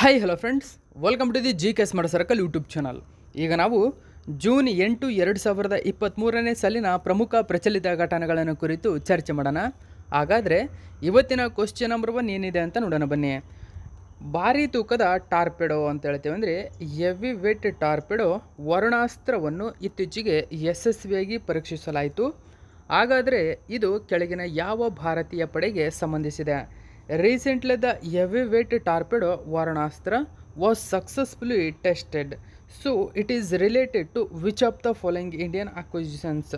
hi hello friends welcome to the G K smart circle YouTube channel ಈಗ ನಾವು June ಎಂಟು ಎರಡು ಸಾವಿರದ ಇಪ್ಪತ್ತ್ಮೂರನೇ ಸಾಲಿನ ಪ್ರಮುಖ ಪ್ರಚಲಿತ ಘಟನೆಗಳನ್ನು ಕುರಿತು ಚರ್ಚೆ ಮಾಡೋಣ ಹಾಗಾದರೆ ಇವತ್ತಿನ ಕ್ವಶನ್ ನಂಬರ್ ಒನ್ ಏನಿದೆ ಅಂತ ನೋಡೋಣ ಬನ್ನಿ ಭಾರೀ ತೂಕದ ಟಾರ್ಪೆಡೋ ಅಂತ ಹೇಳ್ತೇವೆ ಅಂದರೆ ಹೆವಿ ವೆಟ್ ಟಾರ್ಪೆಡೋ ವರುಣಾಸ್ತ್ರವನ್ನು ಇತ್ತೀಚೆಗೆ ಯಶಸ್ವಿಯಾಗಿ ಪರೀಕ್ಷಿಸಲಾಯಿತು ಹಾಗಾದರೆ ಇದು ಕೆಳಗಿನ ಯಾವ ಭಾರತೀಯ ಪಡೆಗೆ ಸಂಬಂಧಿಸಿದೆ recently the weight torpedo Varunastra was successfully tested so it is related to which of the following Indian acquisitions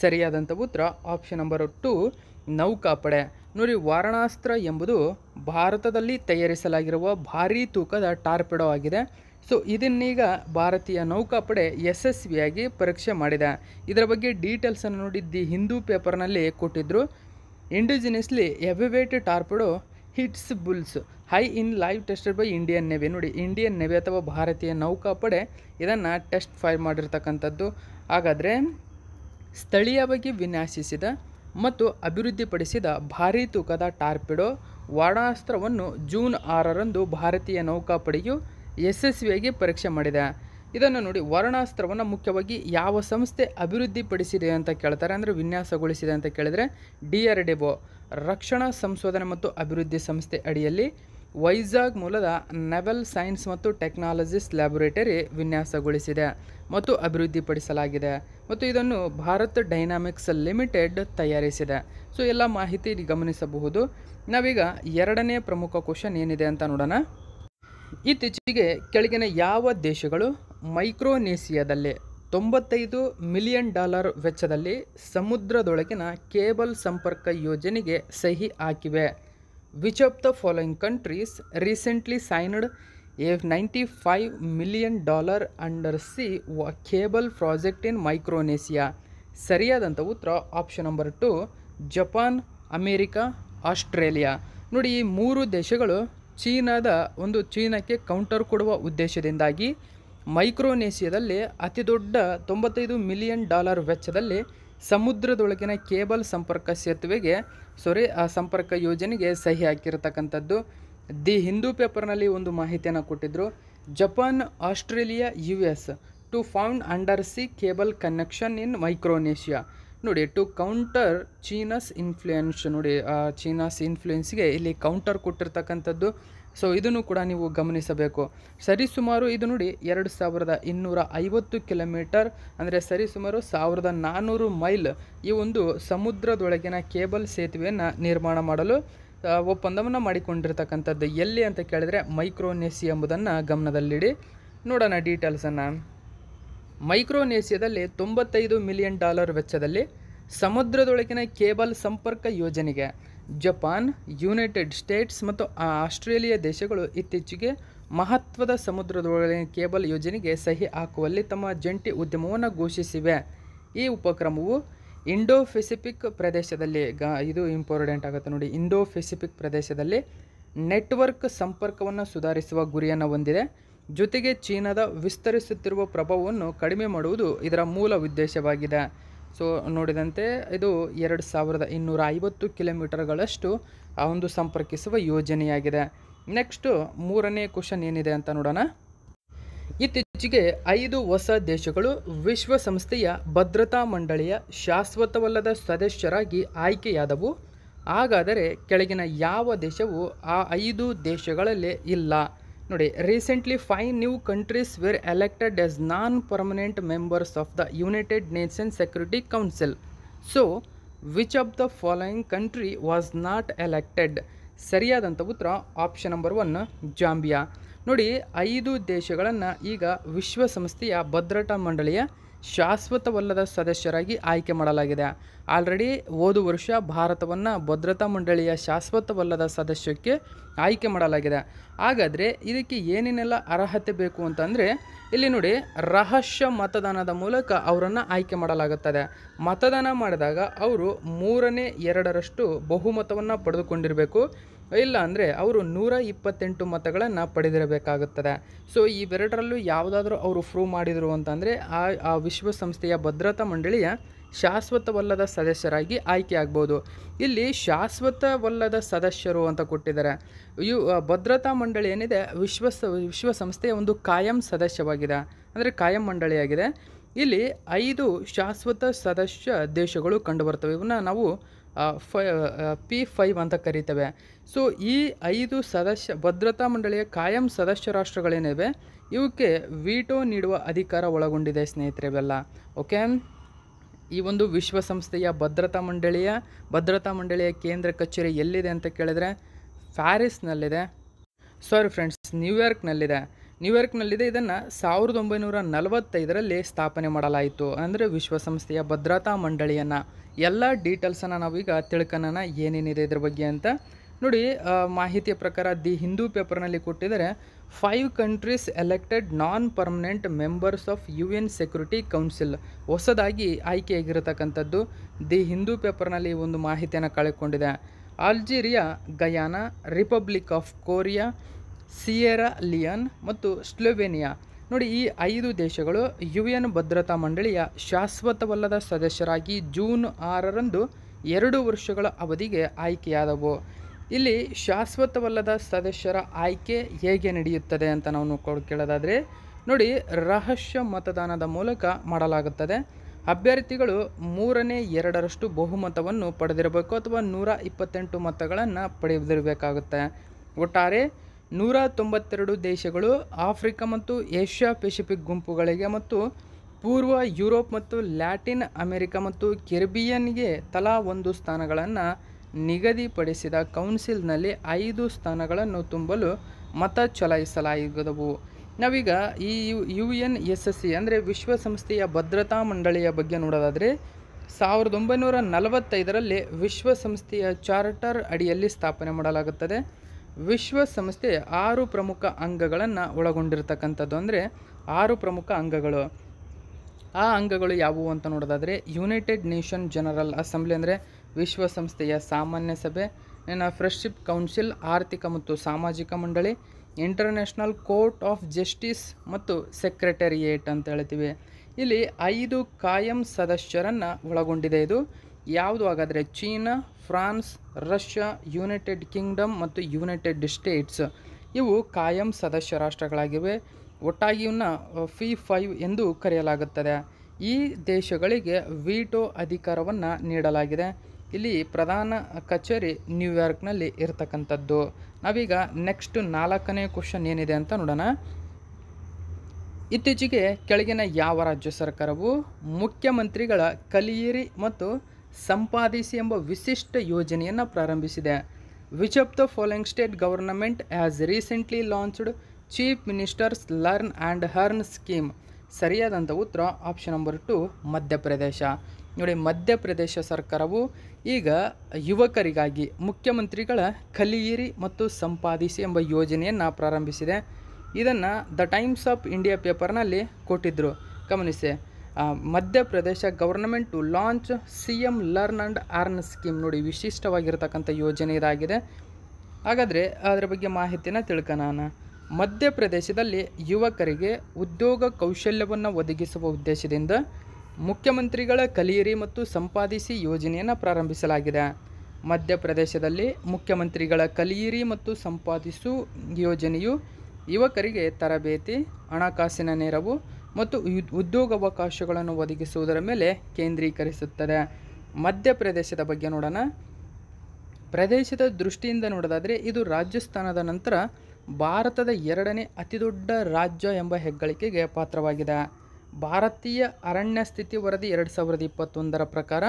ಸರಿಯಾದಂಥ ಉತ್ತರ ಆಪ್ಷನ್ ನಂಬರ್ ಟು ನೌಕಾಪಡೆ ನೋಡಿ ವಾರಣಾಸ್ತ್ರ ಎಂಬುದು ಭಾರತದಲ್ಲಿ ತಯಾರಿಸಲಾಗಿರುವ ಭಾರೀ ತೂಕದ ಟಾರ್ಪೆಡೋ ಆಗಿದೆ ಸೊ ಇದನ್ನೀಗ ಭಾರತೀಯ ನೌಕಾಪಡೆ ಯಶಸ್ವಿಯಾಗಿ ಪರೀಕ್ಷೆ ಮಾಡಿದೆ ಇದರ ಬಗ್ಗೆ ಡೀಟೇಲ್ಸನ್ನು ನೋಡಿ ದಿ ಹಿಂದೂ ಪೇಪರ್ನಲ್ಲಿ ಕೊಟ್ಟಿದ್ದರು indigenously heavyweight torpedo hits bulls eye in live tested by Indian navy ನೋಡಿ ಇಂಡಿಯನ್ ನೇವಿ ಅಥವಾ ಭಾರತೀಯ ನೌಕಾಪಡೆ ಇದನ್ನು ಟೆಸ್ಟ್ ಫೈರ್ ಮಾಡಿರ್ತಕ್ಕಂಥದ್ದು ಹಾಗಾದರೆ ಸ್ಥಳೀಯವಾಗಿ ವಿನ್ಯಾಸಿಸಿದ ಮತ್ತು ಅಭಿವೃದ್ಧಿಪಡಿಸಿದ ಭಾರೀ ತೂಕದ ಟಾರ್ಪಿಡೋ ವಾರಣಾಸ್ತ್ರವನ್ನು ಜೂನ್ ಆರರಂದು ಭಾರತೀಯ ನೌಕಾಪಡೆಯು ಯಶಸ್ವಿಯಾಗಿ ಪರೀಕ್ಷೆ ಮಾಡಿದೆ ಇದನ್ನು ನೋಡಿ ವರ್ಣಾಸ್ತ್ರವನ್ನು ಮುಖ್ಯವಾಗಿ ಯಾವ ಸಂಸ್ಥೆ ಅಭಿವೃದ್ಧಿಪಡಿಸಿದೆ ಅಂತ ಕೇಳ್ತಾರೆ ಅಂದರೆ ವಿನ್ಯಾಸಗೊಳಿಸಿದೆ ಅಂತ ಕೇಳಿದರೆ ಡಿ ಆರ್ ಡಿಬೋ ರಕ್ಷಣಾ ಸಂಶೋಧನೆ ಮತ್ತು ಅಭಿವೃದ್ಧಿ ಸಂಸ್ಥೆ ಅಡಿಯಲ್ಲಿ ವೈಜಾಗ್ ಮೂಲದ ನೆವೆಲ್ ಸೈನ್ಸ್ ಮತ್ತು ಟೆಕ್ನಾಲಜಿಸ್ ಲ್ಯಾಬೊರೇಟರಿ ವಿನ್ಯಾಸಗೊಳಿಸಿದೆ ಮತ್ತು ಅಭಿವೃದ್ಧಿಪಡಿಸಲಾಗಿದೆ ಮತ್ತು ಇದನ್ನು ಭಾರತ್ ಡೈನಾಮಿಕ್ಸ್ ಲಿಮಿಟೆಡ್ ತಯಾರಿಸಿದೆ ಸೊ ಎಲ್ಲ ಮಾಹಿತಿ ಗಮನಿಸಬಹುದು ನಾವೀಗ ಎರಡನೇ ಪ್ರಮುಖ ಕ್ವಶನ್ ಏನಿದೆ ಅಂತ ನೋಡೋಣ ಇತ್ತೀಚೆಗೆ ಕೆಳಗಿನ ಯಾವ ದೇಶಗಳು ಮೈಕ್ರೋನೇಷಿಯಾದಲ್ಲಿ ತೊಂಬತ್ತೈದು ಮಿಲಿಯನ್ ಡಾಲರ್ ವೆಚ್ಚದಲ್ಲಿ ಸಮುದ್ರದೊಳಗಿನ ಕೇಬಲ್ ಸಂಪರ್ಕ ಯೋಜನೆಗೆ ಸಹಿ ಹಾಕಿವೆ which of the following countries recently signed a ninety five million dollar undersea cable project in Micronesia ಸರಿಯಾದಂಥ ಉತ್ತರ option number two Japan America Australia ನೋಡಿ ಈ ಮೂರು ದೇಶಗಳು ಚೀನಾದ ಒಂದು ಚೀನಾಕ್ಕೆ ಕೌಂಟರ್ ಕೊಡುವ ಉದ್ದೇಶದಿಂದಾಗಿ ಮೈಕ್ರೋನೇಷಿಯಾದಲ್ಲಿ ಅತಿದೊಡ್ಡ ತೊಂಬತ್ತೈದು ಮಿಲಿಯನ್ ಡಾಲರ್ ವೆಚ್ಚದಲ್ಲಿ ಸಮುದ್ರದೊಳಗಿನ ಕೇಬಲ್ ಸಂಪರ್ಕ ಸೇತುವೆಗೆ ಸಾರಿ ಆ ಸಂಪರ್ಕ ಯೋಜನೆಗೆ ಸಹಿ ಹಾಕಿರತಕ್ಕಂಥದ್ದು ದಿ ಹಿಂದೂ ಪೇಪರ್ನಲ್ಲಿ ಒಂದು ಮಾಹಿತಿಯನ್ನು ಕೊಟ್ಟಿದ್ದರು Japan Australia U S to fund undersea cable connection in Micronesia ನೋಡಿ ಟು ಕೌಂಟರ್ ಚೀನಸ್ ಇನ್ಫ್ಲೂಯೆನ್ಸ್ ನೋಡಿ ಚೀನಾಸ್ ಇನ್ಫ್ಲೂಯೆನ್ಸ್ಗೆ ಇಲ್ಲಿ ಕೌಂಟರ್ ಕೊಟ್ಟಿರ್ತಕ್ಕಂಥದ್ದು ಸೊ ಇದನ್ನು ಕೂಡ ನೀವು ಗಮನಿಸಬೇಕು ಸರಿಸುಮಾರು ಇದು ನೋಡಿ ಎರಡು ಸಾವಿರದ ಇನ್ನೂರ ಐವತ್ತು ಕಿಲೋಮೀಟರ್ ಅಂದರೆ ಸರಿಸುಮಾರು ಸಾವಿರದ ನಾನ್ನೂರು ಮೈಲ್ ಈ ಒಂದು ಸಮುದ್ರದೊಳಗಿನ ಕೇಬಲ್ ಸೇತುವೆಯನ್ನು ನಿರ್ಮಾಣ ಮಾಡಲು ಒಪ್ಪಂದವನ್ನು ಮಾಡಿಕೊಂಡಿರ್ತಕ್ಕಂಥದ್ದು ಎಲ್ಲಿ ಅಂತ ಕೇಳಿದರೆ ಮೈಕ್ರೋನೇಸಿ ಎಂಬುದನ್ನು ಗಮನದಲ್ಲಿಡಿ ನೋಡೋಣ ಡೀಟೇಲ್ಸನ್ನು ಮೈಕ್ರೋನೇಸಿಯಾದಲ್ಲಿ ತೊಂಬತ್ತೈದು ಮಿಲಿಯನ್ ಡಾಲರ್ ವೆಚ್ಚದಲ್ಲಿ ಸಮುದ್ರದೊಳಗಿನ ಕೇಬಲ್ ಸಂಪರ್ಕ ಯೋಜನೆಗೆ ಜಪಾನ್ ಯುನೈಟೆಡ್ ಸ್ಟೇಟ್ಸ್ ಮತ್ತು ಆಸ್ಟ್ರೇಲಿಯಾ ದೇಶಗಳು ಇತ್ತೀಚೆಗೆ ಮಹತ್ವದ ಸಮುದ್ರದೊಳಗಿನ ಕೇಬಲ್ ಯೋಜನೆಗೆ ಸಹಿ ಹಾಕುವಲ್ಲಿ ತಮ್ಮ ಜಂಟಿ ಉದ್ಯಮವನ್ನು ಘೋಷಿಸಿವೆ ಈ ಉಪಕ್ರಮವು ಇಂಡೋ ಫೆಸಿಫಿಕ್ ಪ್ರದೇಶದಲ್ಲಿ ಗ ಇದು ಇಂಪಾರ್ಟೆಂಟ್ ಆಗುತ್ತೆ ನೋಡಿ ಇಂಡೋ ಫೆಸಿಫಿಕ್ ಪ್ರದೇಶದಲ್ಲಿ ನೆಟ್ವರ್ಕ್ ಸಂಪರ್ಕವನ್ನು ಸುಧಾರಿಸುವ ಗುರಿಯನ್ನು ಹೊಂದಿದೆ ಜೊತೆಗೆ ಚೀನಾದ ವಿಸ್ತರಿಸುತ್ತಿರುವ ಪ್ರಭಾವವನ್ನು ಕಡಿಮೆ ಮಾಡುವುದು ಇದರ ಮೂಲ ಉದ್ದೇಶವಾಗಿದೆ ಸೊ ನೋಡಿದಂತೆ ಇದು ಎರಡು ಸಾವಿರದ ಇನ್ನೂರ ಐವತ್ತು ಕಿಲೋಮೀಟರ್ಗಳಷ್ಟು ಆ ಒಂದು ಸಂಪರ್ಕಿಸುವ ಯೋಜನೆಯಾಗಿದೆ ನೆಕ್ಸ್ಟು ಮೂರನೇ ಕ್ವಶನ್ ಏನಿದೆ ಅಂತ ನೋಡೋಣ ಇತ್ತೀಚೆಗೆ ಐದು ಹೊಸ ದೇಶಗಳು ವಿಶ್ವಸಂಸ್ಥೆಯ ಭದ್ರತಾ ಮಂಡಳಿಯ ಶಾಶ್ವತವಲ್ಲದ ಸದಸ್ಯರಾಗಿ ಆಯ್ಕೆಯಾದವು ಹಾಗಾದರೆ ಕೆಳಗಿನ ಯಾವ ದೇಶವು ಆ ಐದು ದೇಶಗಳಲ್ಲೇ ಇಲ್ಲ ನೋಡಿ recently five new countries were elected as non permanent members of the United Nation security council so which of the following country was not elected ಸರಿಯಾದಂಥ ಉತ್ತರ ಆಪ್ಷನ್ ನಂಬರ್ ಒನ್ ಜಾಂಬಿಯಾ ನೋಡಿ ಐದು ದೇಶಗಳನ್ನು ಈಗ ವಿಶ್ವಸಂಸ್ಥೆಯ ಭದ್ರತಾ ಮಂಡಳಿಯ ಶಾಶ್ವತವಲ್ಲದ ಸದಸ್ಯರಾಗಿ ಆಯ್ಕೆ ಮಾಡಲಾಗಿದೆ ಆಲ್ರೆಡಿ ಓದು ವರ್ಷ ಭಾರತವನ್ನು ಭದ್ರತಾ ಮಂಡಳಿಯ ಶಾಶ್ವತವಲ್ಲದ ಸದಸ್ಯಕ್ಕೆ ಆಯ್ಕೆ ಮಾಡಲಾಗಿದೆ ಹಾಗಾದರೆ ಇದಕ್ಕೆ ಏನೇನೆಲ್ಲ ಅರ್ಹತೆ ಬೇಕು ಅಂತಂದರೆ ಇಲ್ಲಿ ನೋಡಿ ರಹಸ್ಯ ಮತದಾನದ ಮೂಲಕ ಅವರನ್ನು ಆಯ್ಕೆ ಮಾಡಲಾಗುತ್ತದೆ ಮತದಾನ ಮಾಡಿದಾಗ ಅವರು ಮೂರನೇ ಎರಡರಷ್ಟು ಬಹುಮತವನ್ನು ಪಡೆದುಕೊಂಡಿರಬೇಕು ಇಲ್ಲ ಅಂದರೆ ಅವರು ನೂರ ಇಪ್ಪತ್ತೆಂಟು ಮತಗಳನ್ನು ಪಡೆದಿರಬೇಕಾಗುತ್ತದೆ ಸೊ ಇವೆರಡರಲ್ಲೂ ಯಾವುದಾದ್ರೂ ಅವರು ಪ್ರೂವ್ ಮಾಡಿದರು ಅಂತಂದರೆ ಆ ಆ ವಿಶ್ವಸಂಸ್ಥೆಯ ಭದ್ರತಾ ಮಂಡಳಿಯ ಶಾಶ್ವತವಲ್ಲದ ಸದಸ್ಯರಾಗಿ ಆಯ್ಕೆಯಾಗ್ಬೋದು ಇಲ್ಲಿ ಶಾಶ್ವತವಲ್ಲದ ಸದಸ್ಯರು ಅಂತ ಕೊಟ್ಟಿದ್ದಾರೆ ಇವು ಭದ್ರತಾ ಮಂಡಳಿ ಏನಿದೆ ವಿಶ್ವ ವಿಶ್ವಸಂಸ್ಥೆಯ ಒಂದು ಕಾಯಂ ಸದಸ್ಯವಾಗಿದೆ ಅಂದರೆ ಕಾಯಂ ಮಂಡಳಿಯಾಗಿದೆ ಇಲ್ಲಿ ಐದು ಶಾಶ್ವತ ಸದಸ್ಯ ದೇಶಗಳು ಕಂಡುಬರ್ತವೆ ಇವನ್ನ ನಾವು ಫೈ ಪಿ ಫೈವ್ ಅಂತ ಕರಿತೇವೆ ಸೊ ಈ ಐದು ಸದಸ್ಯ ಭದ್ರತಾ ಮಂಡಳಿಯ ಕಾಯಂ ಸದಸ್ಯ ರಾಷ್ಟ್ರಗಳೇನಿವೆ ಇವಕ್ಕೆ ವಿಟೋ ನೀಡುವ ಅಧಿಕಾರ ಒಳಗೊಂಡಿದೆ ಸ್ನೇಹಿತರೆ ಇವೆಲ್ಲ ಓಕೆ ಈ ಒಂದು ವಿಶ್ವಸಂಸ್ಥೆಯ ಭದ್ರತಾ ಮಂಡಳಿಯ ಭದ್ರತಾ ಮಂಡಳಿಯ ಕೇಂದ್ರ ಕಚೇರಿ ಎಲ್ಲಿದೆ ಅಂತ ಕೇಳಿದರೆ ಪ್ಯಾರಿಸ್ನಲ್ಲಿದೆ ಸಾರಿ ಫ್ರೆಂಡ್ಸ್ ನ್ಯೂಯಾರ್ಕ್ನಲ್ಲಿದೆ ನ್ಯೂಯಾರ್ಕ್ನಲ್ಲಿದೆ ಇದನ್ನು ಸಾವಿರದ ಒಂಬೈನೂರ ನಲವತ್ತೈದರಲ್ಲಿ ಸ್ಥಾಪನೆ ಮಾಡಲಾಯಿತು ಅಂದರೆ ವಿಶ್ವಸಂಸ್ಥೆಯ ಭದ್ರತಾ ಮಂಡಳಿಯನ್ನು ಎಲ್ಲ ಡೀಟೇಲ್ಸನ್ನು ನಾವೀಗ ತಿಳ್ಕೊಳ್ಳೋಣ ಏನೇನಿದೆ ಇದ್ರ ಬಗ್ಗೆ ಅಂತ ನೋಡಿ ಮಾಹಿತಿಯ ಪ್ರಕಾರ ದಿ ಹಿಂದೂ ಪೇಪರ್ನಲ್ಲಿ ಕೊಟ್ಟಿದ್ದಾರೆ five countries elected non permanent members of U N security council ಹೊಸದಾಗಿ ಆಯ್ಕೆಯಾಗಿರತಕ್ಕಂಥದ್ದು ದಿ ಹಿಂದೂ ಪೇಪರ್ನಲ್ಲಿ ಒಂದು ಮಾಹಿತಿಯನ್ನು ಕಳೆದುಕೊಂಡಿದೆ Algeria Guyana Republic of Korea Sierra Leone ಮತ್ತು ಸ್ಲೋವೇನಿಯಾ ನೋಡಿ ಈ ಐದು ದೇಶಗಳು ಯು ಎನ್ ಭದ್ರತಾ ಮಂಡಳಿಯ ಶಾಶ್ವತವಲ್ಲದ ಸದಸ್ಯರಾಗಿ ಜೂನ್ ಆರರಂದು ಎರಡು ವರ್ಷಗಳ ಅವಧಿಗೆ ಆಯ್ಕೆಯಾದವು ಇಲ್ಲಿ ಶಾಶ್ವತವಲ್ಲದ ಸದಸ್ಯರ ಆಯ್ಕೆ ಹೇಗೆ ನಡೆಯುತ್ತದೆ ಅಂತ ನಾವು ನೋಡ್ಕೊಂಡು ಕೇಳೋದಾದರೆ ನೋಡಿ ರಹಸ್ಯ ಮತದಾನದ ಮೂಲಕ ಮಾಡಲಾಗುತ್ತದೆ ಅಭ್ಯರ್ಥಿಗಳು ಮೂರನೇ ಎರಡರಷ್ಟು ಬಹುಮತವನ್ನು ಪಡೆದಿರಬೇಕು ಅಥವಾ ನೂರ ಇಪ್ಪತ್ತೆಂಟು ಮತಗಳನ್ನು ಪಡೆದಿರಬೇಕಾಗುತ್ತೆ ಒಟ್ಟಾರೆ ನೂರ ತೊಂಬತ್ತೆರಡು ದೇಶಗಳು ಆಫ್ರಿಕಾ ಮತ್ತು ಏಷ್ಯಾ ಪೆಸಿಫಿಕ್ ಗುಂಪುಗಳಿಗೆ ಮತ್ತು ಪೂರ್ವ ಯುರೋಪ್ ಮತ್ತು ಲ್ಯಾಟಿನ್ ಅಮೆರಿಕ ಮತ್ತು ಕೆರ್ಬಿಯನ್ಗೆ ತಲಾ ಒಂದು ಸ್ಥಾನಗಳನ್ನು ನಿಗದಿಪಡಿಸಿದ ಕೌನ್ಸಿಲ್ನಲ್ಲಿ ಐದು ಸ್ಥಾನಗಳನ್ನು ತುಂಬಲು ಮತ ಚಲಾಯಿಸಲಾಗದವು ನಾವೀಗ ಈ U N S S C ಅಂದರೆ ವಿಶ್ವಸಂಸ್ಥೆಯ ಭದ್ರತಾ ಮಂಡಳಿಯ ಬಗ್ಗೆ ನೋಡೋದಾದರೆ ಸಾವಿರದ ಒಂಬೈನೂರ ನಲವತ್ತೈದರಲ್ಲಿ ವಿಶ್ವಸಂಸ್ಥೆಯ ಚಾರ್ಟರ್ ಅಡಿಯಲ್ಲಿ ಸ್ಥಾಪನೆ ಮಾಡಲಾಗುತ್ತದೆ ವಿಶ್ವಸಂಸ್ಥೆ ಆರು ಪ್ರಮುಖ ಅಂಗಗಳನ್ನು ಒಳಗೊಂಡಿರ್ತಕ್ಕಂಥದ್ದು ಅಂದರೆ ಆರು ಪ್ರಮುಖ ಅಂಗಗಳು ಆ ಅಂಗಗಳು ಯಾವುವು ಅಂತ ನೋಡೋದಾದರೆ ಯುನೈಟೆಡ್ ನೇಷನ್ ಜನರಲ್ ಅಸೆಂಬ್ಲಿ ಅಂದರೆ ವಿಶ್ವಸಂಸ್ಥೆಯ ಸಾಮಾನ್ಯ ಸಭೆ ಇನ್ನು ಫ್ರೆಂಡ್ಶಿಪ್ ಕೌನ್ಸಿಲ್ ಆರ್ಥಿಕ ಮತ್ತು ಸಾಮಾಜಿಕ ಮಂಡಳಿ ಇಂಟರ್ನ್ಯಾಷನಲ್ ಕೋರ್ಟ್ ಆಫ್ ಜಸ್ಟಿಸ್ ಮತ್ತು ಸೆಕ್ರೆಟರಿಯೇಟ್ ಅಂತ ಹೇಳ್ತೀವಿ ಇಲ್ಲಿ ಐದು ಕಾಯಂ ಸದಸ್ಯರನ್ನು ಒಳಗೊಂಡಿದೆ ಇದು ಯಾವುದು ಹಾಗಾದರೆ China France Russia United Kingdom ಮತ್ತು ಯುನೈಟೆಡ್ ಸ್ಟೇಟ್ಸ್ ಇವು ಕಾಯಂ ಸದಸ್ಯ ರಾಷ್ಟ್ರಗಳಾಗಿವೆ ಒಟ್ಟಾಗಿ ಇವನ್ನ ಫಿ ಫೈವ್ ಎಂದು ಕರೆಯಲಾಗುತ್ತದೆ ಈ ದೇಶಗಳಿಗೆ ವೀಟೋ ಅಧಿಕಾರವನ್ನು ನೀಡಲಾಗಿದೆ ಇಲ್ಲಿ ಪ್ರಧಾನ ಕಚೇರಿ ನ್ಯೂಯಾರ್ಕ್ನಲ್ಲಿ ಇರತಕ್ಕಂಥದ್ದು ನಾವೀಗ ನೆಕ್ಸ್ಟ್ ನಾಲ್ಕನೇ ಕ್ವಶನ್ ಏನಿದೆ ಅಂತ ನೋಡೋಣ ಇತ್ತೀಚೆಗೆ ಕೆಳಗಿನ ಯಾವ ರಾಜ್ಯ ಸರ್ಕಾರವು ಮುಖ್ಯಮಂತ್ರಿಗಳ ಕಲಿಯಿರಿ ಮತ್ತು ಸಂಪಾದಿಸಿ ಎಂಬ ವಿಶಿಷ್ಟ ಯೋಜನೆಯನ್ನು ಪ್ರಾರಂಭಿಸಿದೆ which of the following state government has recently launched chief minister's learn and earn scheme ಸರಿಯಾದಂಥ ಉತ್ತರ ಆಪ್ಷನ್ ನಂಬರ್ ಟು ಮಧ್ಯಪ್ರದೇಶ ನೋಡಿ ಮಧ್ಯಪ್ರದೇಶ ಸರ್ಕಾರವು ಈಗ ಯುವಕರಿಗಾಗಿ ಮುಖ್ಯಮಂತ್ರಿಗಳ ಕಲಿಯಿರಿ ಮತ್ತು ಸಂಪಾದಿಸಿ ಎಂಬ ಯೋಜನೆಯನ್ನು ಪ್ರಾರಂಭಿಸಿದೆ ಇದನ್ನು ದ ಟೈಮ್ಸ್ ಆಫ್ ಇಂಡಿಯಾ ಪೇಪರ್ನಲ್ಲಿ ಕೊಟ್ಟಿದ್ದರು ಗಮನಿಸಿ Madhya Pradesh government to launch C M learn and earn scheme ನೋಡಿ ವಿಶಿಷ್ಟವಾಗಿರ್ತಕ್ಕಂಥ ಯೋಜನೆ ಇದಾಗಿದೆ ಹಾಗಾದರೆ ಅದರ ಬಗ್ಗೆ ಮಾಹಿತಿನ ತಿಳ್ಕೊಳ್ಳೋಣ ಮಧ್ಯಪ್ರದೇಶದಲ್ಲಿ ಯುವಕರಿಗೆ ಉದ್ಯೋಗ ಕೌಶಲ್ಯವನ್ನು ಒದಗಿಸುವ ಉದ್ದೇಶದಿಂದ ಮುಖ್ಯಮಂತ್ರಿಗಳ ಕಲಿಯಿರಿ ಮತ್ತು ಸಂಪಾದಿಸಿ ಯೋಜನೆಯನ್ನು ಪ್ರಾರಂಭಿಸಲಾಗಿದೆ ಮಧ್ಯಪ್ರದೇಶದಲ್ಲಿ ಮುಖ್ಯಮಂತ್ರಿಗಳ ಕಲಿಯಿರಿ ಮತ್ತು ಸಂಪಾದಿಸು ಯೋಜನೆಯು ಯುವಕರಿಗೆ ತರಬೇತಿ ಹಣಕಾಸಿನ ನೆರವು ಮತ್ತು ಉದ್ಯೋಗಾವಕಾಶಗಳನ್ನು ಒದಗಿಸುವುದರ ಮೇಲೆ ಕೇಂದ್ರೀಕರಿಸುತ್ತದೆ ಮಧ್ಯಪ್ರದೇಶದ ಬಗ್ಗೆ ನೋಡೋಣ ಪ್ರದೇಶದ ದೃಷ್ಟಿಯಿಂದ ನೋಡೋದಾದರೆ ಇದು ರಾಜಸ್ಥಾನದ ನಂತರ ಭಾರತದ ಎರಡನೇ ಅತಿದೊಡ್ಡ ರಾಜ್ಯ ಎಂಬ ಹೆಗ್ಗಳಿಕೆಗೆ ಪಾತ್ರವಾಗಿದೆ ಭಾರತೀಯ ಅರಣ್ಯ ಸ್ಥಿತಿ ವರದಿ ಎರಡು ಸಾವಿರದ ಇಪ್ಪತ್ತೊಂದರ ಪ್ರಕಾರ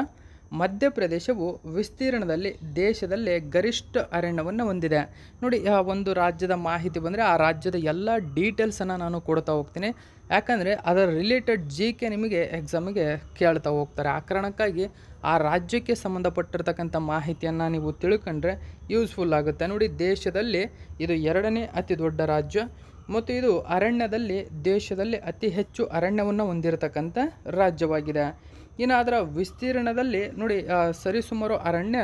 ಮಧ್ಯಪ್ರದೇಶವು ವಿಸ್ತೀರ್ಣದಲ್ಲಿ ದೇಶದಲ್ಲೇ ಗರಿಷ್ಠ ಅರಣ್ಯವನ್ನು ಹೊಂದಿದೆ ನೋಡಿ ಆ ಒಂದು ರಾಜ್ಯದ ಮಾಹಿತಿ ಬಂದರೆ ಆ ರಾಜ್ಯದ ಎಲ್ಲ ಡೀಟೇಲ್ಸನ್ನು ನಾನು ಕೊಡ್ತಾ ಹೋಗ್ತೀನಿ ಯಾಕಂದರೆ ಅದರ ರಿಲೇಟೆಡ್ ಜಿ ಕೆ ನಿಮಗೆ ಎಕ್ಸಾಮಿಗೆ ಕೇಳ್ತಾ ಹೋಗ್ತಾರೆ ಆ ಕಾರಣಕ್ಕಾಗಿ ಆ ರಾಜ್ಯಕ್ಕೆ ಸಂಬಂಧಪಟ್ಟಿರ್ತಕ್ಕಂಥ ಮಾಹಿತಿಯನ್ನು ನೀವು ತಿಳ್ಕೊಂಡ್ರೆ ಯೂಸ್ಫುಲ್ ಆಗುತ್ತೆ ನೋಡಿ ದೇಶದಲ್ಲಿ ಇದು ಎರಡನೇ ಅತಿ ದೊಡ್ಡ ರಾಜ್ಯ ಮತ್ತು ಇದು ಅರಣ್ಯದಲ್ಲಿ ದೇಶದಲ್ಲಿ ಅತಿ ಹೆಚ್ಚು ಅರಣ್ಯವನ್ನು ಹೊಂದಿರತಕ್ಕಂಥ ರಾಜ್ಯವಾಗಿದೆ ಇನ್ನು ಅದರ ವಿಸ್ತೀರ್ಣದಲ್ಲಿ ನೋಡಿ ಸರಿಸುಮಾರು ಅರಣ್ಯ